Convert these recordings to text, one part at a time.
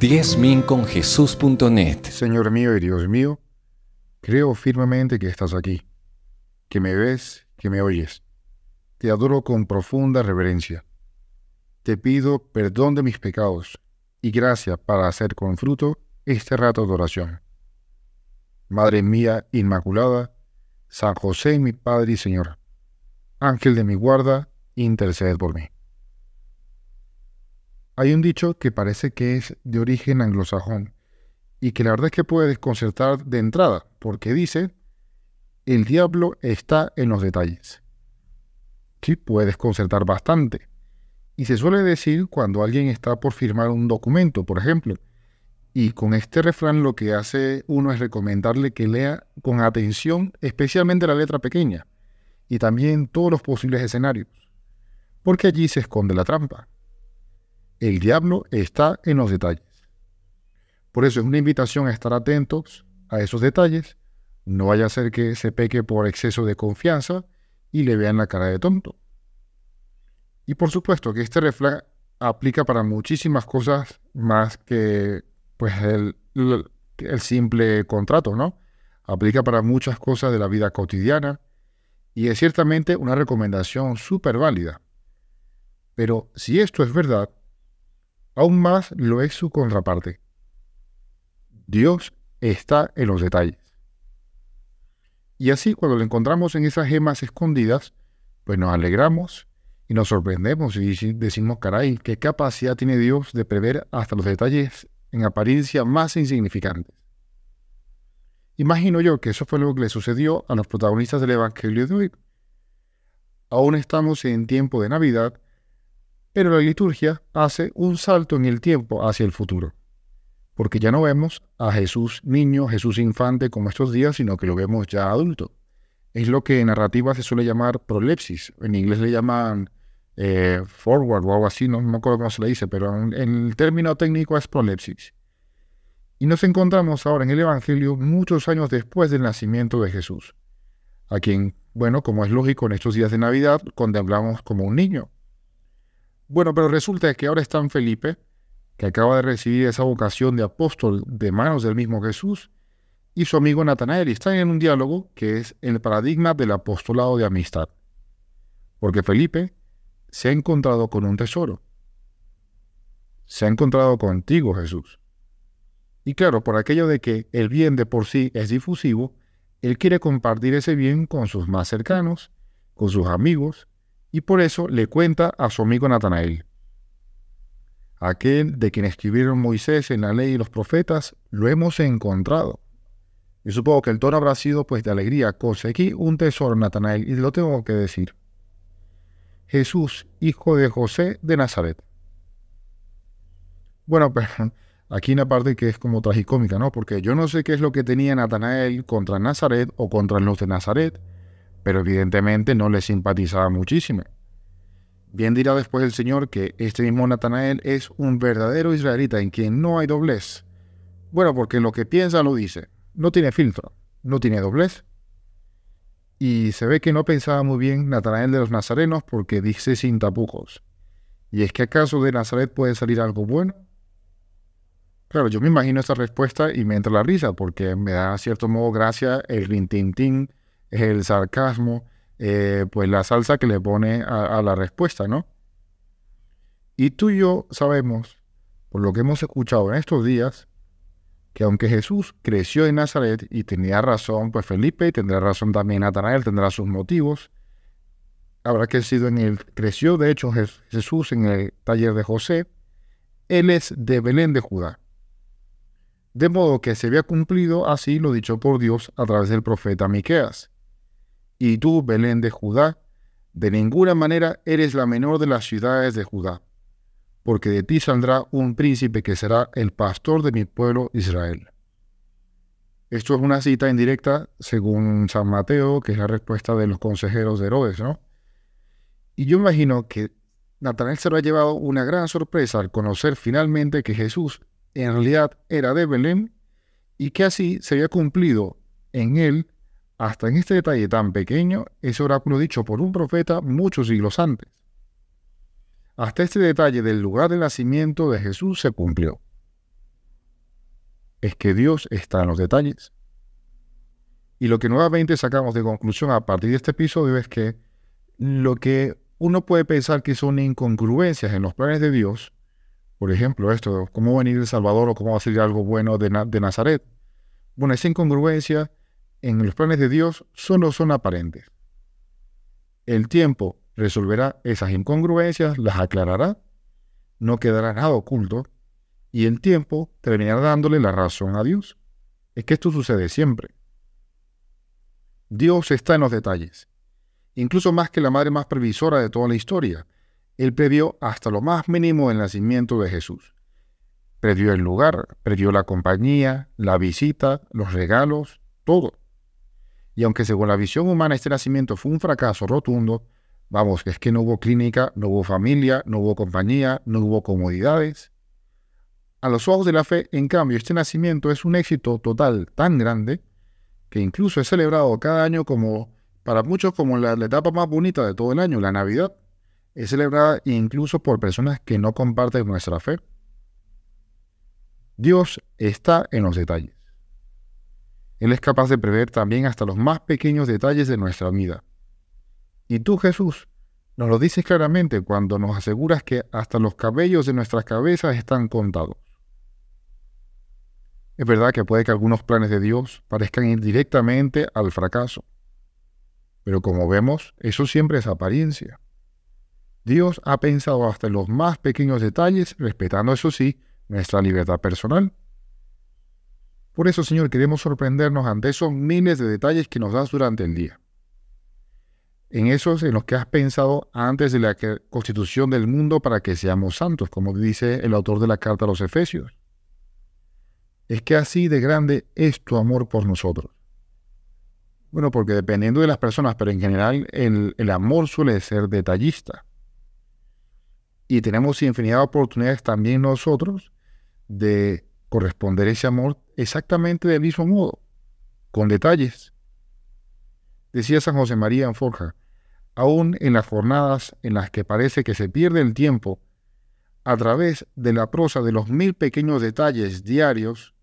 Jesús.net Señor mío y Dios mío, creo firmemente que estás aquí, que me ves, que me oyes. Te adoro con profunda reverencia. Te pido perdón de mis pecados y gracia para hacer con fruto este rato de oración. Madre mía Inmaculada, San José mi Padre y Señor, Ángel de mi guarda, intercede por mí. Hay un dicho que parece que es de origen anglosajón y que la verdad es que puede desconcertar de entrada, porque dice, el diablo está en los detalles. Sí, puede desconcertar bastante. Y se suele decir cuando alguien está por firmar un documento, por ejemplo. Y con este refrán lo que hace uno es recomendarle que lea con atención especialmente la letra pequeña y también todos los posibles escenarios, porque allí se esconde la trampa. El diablo está en los detalles. Por eso es una invitación a estar atentos a esos detalles. No vaya a ser que se peque por exceso de confianza y le vean la cara de tonto. Y por supuesto que este reflejo aplica para muchísimas cosas más que pues el, el simple contrato, ¿no? Aplica para muchas cosas de la vida cotidiana y es ciertamente una recomendación súper válida. Pero si esto es verdad, Aún más lo es su contraparte. Dios está en los detalles. Y así cuando lo encontramos en esas gemas escondidas, pues nos alegramos y nos sorprendemos y decimos, caray, qué capacidad tiene Dios de prever hasta los detalles en apariencia más insignificantes. Imagino yo que eso fue lo que le sucedió a los protagonistas del Evangelio de hoy. Aún estamos en tiempo de Navidad pero la liturgia hace un salto en el tiempo hacia el futuro, porque ya no vemos a Jesús niño, Jesús infante como estos días, sino que lo vemos ya adulto. Es lo que en narrativa se suele llamar prolepsis, en inglés le llaman eh, forward o algo así, no, me acuerdo cómo se le dice, pero en el término técnico es prolepsis. Y nos encontramos ahora en el Evangelio muchos años después del nacimiento de Jesús, a quien, bueno, como es lógico en estos días de Navidad, contemplamos como un niño, bueno, pero resulta que ahora están Felipe, que acaba de recibir esa vocación de apóstol de manos del mismo Jesús, y su amigo Natanael, y están en un diálogo que es el paradigma del apostolado de amistad. Porque Felipe se ha encontrado con un tesoro. Se ha encontrado contigo, Jesús. Y claro, por aquello de que el bien de por sí es difusivo, él quiere compartir ese bien con sus más cercanos, con sus amigos, y por eso le cuenta a su amigo Natanael. Aquel de quien escribieron Moisés en la ley y los profetas, lo hemos encontrado. Y supongo que el tono habrá sido pues de alegría, aquí un tesoro, Natanael, y lo tengo que decir. Jesús, hijo de José de Nazaret. Bueno, pero pues, aquí una parte que es como tragicómica, ¿no? Porque yo no sé qué es lo que tenía Natanael contra Nazaret o contra los de Nazaret, pero evidentemente no le simpatizaba muchísimo. Bien dirá después el Señor que este mismo Natanael es un verdadero israelita en quien no hay doblez. Bueno, porque lo que piensa lo dice, no tiene filtro, no tiene doblez. Y se ve que no pensaba muy bien Natanael de los Nazarenos porque dice sin tapujos. ¿Y es que acaso de Nazaret puede salir algo bueno? Claro, yo me imagino esta respuesta y me entra la risa porque me da a cierto modo gracia el rintintín el sarcasmo, eh, pues la salsa que le pone a, la respuesta, ¿no? Y tú y yo sabemos, por lo que hemos escuchado en estos días, que aunque Jesús creció en Nazaret y tenía razón, pues Felipe tendrá razón también Natanael, tendrá sus motivos. Habrá crecido en él, creció de hecho Jesús en el taller de José. Él es de Belén de Judá. De modo que se había cumplido así lo dicho por Dios a través del profeta Miqueas. Y tú, Belén de Judá, de ninguna manera eres la menor de las ciudades de Judá, porque de ti saldrá un príncipe que será el pastor de mi pueblo Israel. Esto es una cita indirecta, según San Mateo, que es la respuesta de los consejeros de Herodes, ¿no? Y yo imagino que Natanael se lo ha llevado una gran sorpresa al conocer finalmente que Jesús en realidad era de Belén y que así se había cumplido en él hasta en este detalle tan pequeño es oráculo dicho por un profeta muchos siglos antes. Hasta este detalle del lugar de nacimiento de Jesús se cumplió. Es que Dios está en los detalles. Y lo que nuevamente sacamos de conclusión a partir de este episodio es que lo que uno puede pensar que son incongruencias en los planes de Dios, por ejemplo, esto, cómo va a venir el Salvador o cómo va a salir algo bueno de, de Nazaret. Bueno, esa incongruencia en los planes de Dios solo son aparentes. El tiempo resolverá esas incongruencias, las aclarará, no quedará nada oculto y el tiempo terminará dándole la razón a Dios. Es que esto sucede siempre. Dios está en los detalles, incluso más que la madre más previsora de toda la historia. Él previó hasta lo más mínimo el nacimiento de Jesús. Previó el lugar, previó la compañía, la visita, los regalos, todo. Y aunque según la visión humana este nacimiento fue un fracaso rotundo, vamos, es que no hubo clínica, no hubo familia, no hubo compañía, no hubo comodidades. A los ojos de la fe, en cambio, este nacimiento es un éxito total tan grande que incluso es celebrado cada año como, para muchos, como la, etapa más bonita de todo el año, la Navidad. Es celebrada incluso por personas que no comparten nuestra fe. Dios está en los detalles. Él es capaz de prever también hasta los más pequeños detalles de nuestra vida. Y tú, Jesús, nos lo dices claramente cuando nos aseguras que hasta los cabellos de nuestras cabezas están contados. Es verdad que puede que algunos planes de Dios parezcan ir directamente al fracaso, pero como vemos, eso siempre es apariencia. Dios ha pensado hasta los más pequeños detalles, respetando eso sí nuestra libertad personal. Por eso, Señor, queremos sorprendernos ante esos miles de detalles que nos das durante el día. En esos en los que has pensado antes de la constitución del mundo para que seamos santos, como dice el autor de la carta a los Efesios. Es que así de grande es tu amor por nosotros. Bueno, porque dependiendo de las personas, pero en general el, el amor suele ser detallista. Y tenemos infinidad de oportunidades también nosotros de corresponder ese amor exactamente del mismo modo, con detalles. Decía San José María Forja, aún en las jornadas en las que parece que se pierde el tiempo, a través de la prosa de los mil pequeños detalles diarios,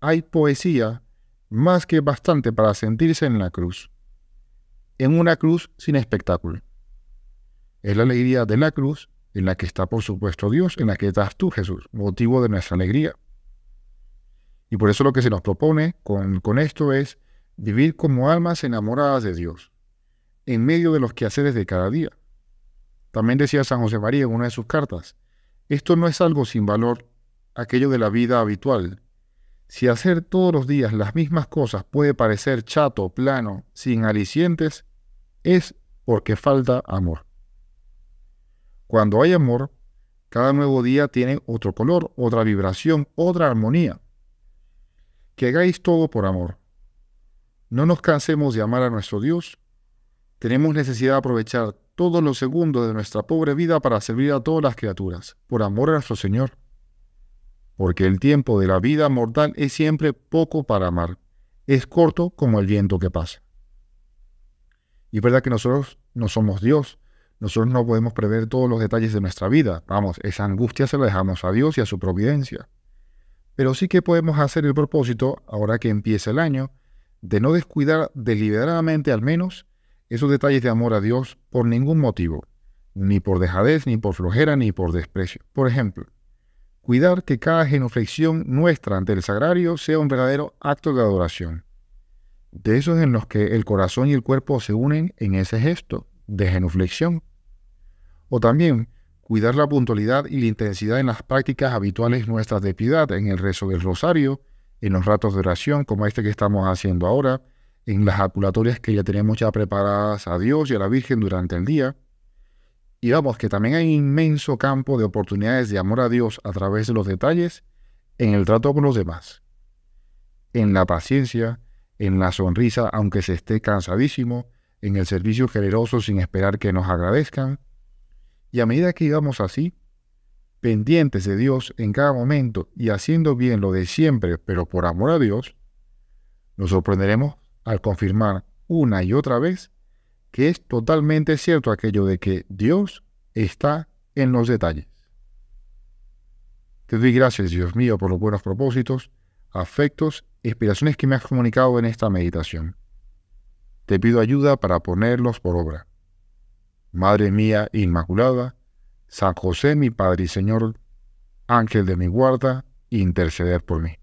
hay poesía más que bastante para sentirse en la cruz, en una cruz sin espectáculo. Es la alegría de la cruz en la que está por supuesto Dios, en la que estás tú Jesús, motivo de nuestra alegría. Y por eso lo que se nos propone con, esto es vivir como almas enamoradas de Dios, en medio de los quehaceres de cada día. También decía San José María en una de sus cartas, esto no es algo sin valor, aquello de la vida habitual. Si hacer todos los días las mismas cosas puede parecer chato, plano, sin alicientes, es porque falta amor. Cuando hay amor, cada nuevo día tiene otro color, otra vibración, otra armonía que hagáis todo por amor. No nos cansemos de amar a nuestro Dios. Tenemos necesidad de aprovechar todos los segundos de nuestra pobre vida para servir a todas las criaturas, por amor a nuestro Señor. Porque el tiempo de la vida mortal es siempre poco para amar, es corto como el viento que pasa. Y es verdad que nosotros no somos Dios, nosotros no podemos prever todos los detalles de nuestra vida. Vamos, esa angustia se la dejamos a Dios y a su providencia. Pero sí que podemos hacer el propósito, ahora que empieza el año, de no descuidar deliberadamente al menos esos detalles de amor a Dios por ningún motivo, ni por dejadez, ni por flojera, ni por desprecio. Por ejemplo, cuidar que cada genuflexión nuestra ante el sagrario sea un verdadero acto de adoración. De esos en los que el corazón y el cuerpo se unen en ese gesto de genuflexión. O también cuidar la puntualidad y la intensidad en las prácticas habituales nuestras de piedad, en el rezo del rosario, en los ratos de oración como este que estamos haciendo ahora, en las aculatorias que ya tenemos ya preparadas a Dios y a la Virgen durante el día. Y vamos, que también hay inmenso campo de oportunidades de amor a Dios a través de los detalles en el trato con los demás, en la paciencia, en la sonrisa aunque se esté cansadísimo, en el servicio generoso sin esperar que nos agradezcan, y a medida que íbamos así, pendientes de Dios en cada momento y haciendo bien lo de siempre, pero por amor a Dios, nos sorprenderemos al confirmar una y otra vez que es totalmente cierto aquello de que Dios está en los detalles. Te doy gracias, Dios mío, por los buenos propósitos, afectos e inspiraciones que me has comunicado en esta meditación. Te pido ayuda para ponerlos por obra. Madre mía Inmaculada, San José mi Padre y Señor, Ángel de mi guarda, interceder por mí.